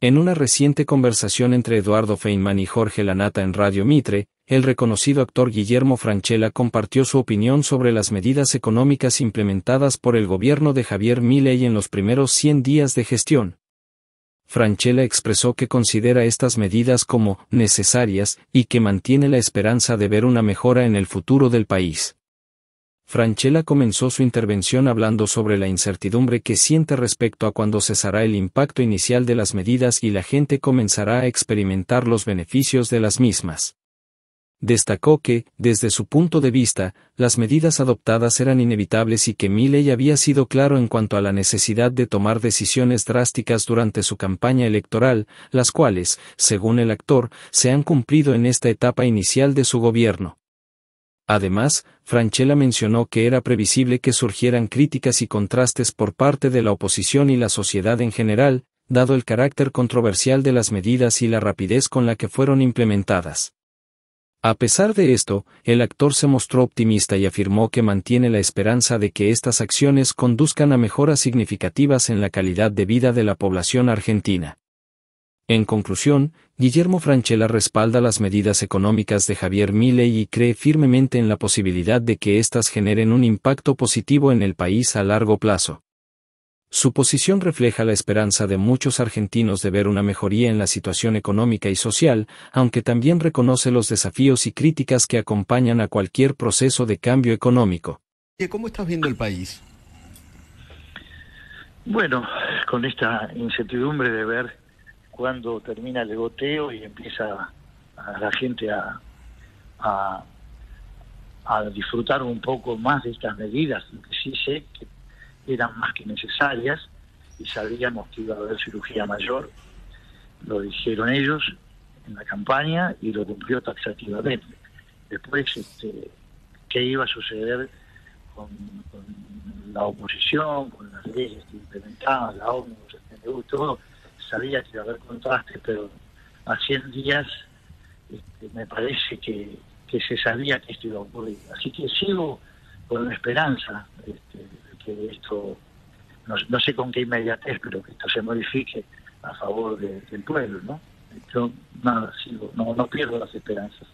En una reciente conversación entre Eduardo Feynman y Jorge Lanata en Radio Mitre, el reconocido actor Guillermo Franchella compartió su opinión sobre las medidas económicas implementadas por el gobierno de Javier Milei en los primeros 100 días de gestión. Franchella expresó que considera estas medidas como necesarias y que mantiene la esperanza de ver una mejora en el futuro del país. Franchella comenzó su intervención hablando sobre la incertidumbre que siente respecto a cuándo cesará el impacto inicial de las medidas y la gente comenzará a experimentar los beneficios de las mismas. Destacó que, desde su punto de vista, las medidas adoptadas eran inevitables y que Milley había sido claro en cuanto a la necesidad de tomar decisiones drásticas durante su campaña electoral, las cuales, según el actor, se han cumplido en esta etapa inicial de su gobierno. Además, Franchella mencionó que era previsible que surgieran críticas y contrastes por parte de la oposición y la sociedad en general, dado el carácter controversial de las medidas y la rapidez con la que fueron implementadas. A pesar de esto, el actor se mostró optimista y afirmó que mantiene la esperanza de que estas acciones conduzcan a mejoras significativas en la calidad de vida de la población argentina. En conclusión, Guillermo Franchella respalda las medidas económicas de Javier Milei y cree firmemente en la posibilidad de que éstas generen un impacto positivo en el país a largo plazo. Su posición refleja la esperanza de muchos argentinos de ver una mejoría en la situación económica y social, aunque también reconoce los desafíos y críticas que acompañan a cualquier proceso de cambio económico. ¿Cómo estás viendo el país? Bueno, con esta incertidumbre de ver cuando termina el goteo y empieza la gente a, disfrutar un poco más de estas medidas, que sí sé que eran más que necesarias y sabíamos que iba a haber cirugía mayor, lo dijeron ellos en la campaña y lo cumplió taxativamente. Después, este, ¿qué iba a suceder con, la oposición, con las leyes que implementaban, la ONU, el todo? sabía que iba a haber contraste, pero a 100 días este, me parece que, se sabía que esto iba a ocurrir. Así que sigo con la esperanza este, de que esto, no, sé con qué inmediatez, pero que esto se modifique a favor del pueblo, ¿no? Yo nada, sigo, no, no pierdo las esperanzas.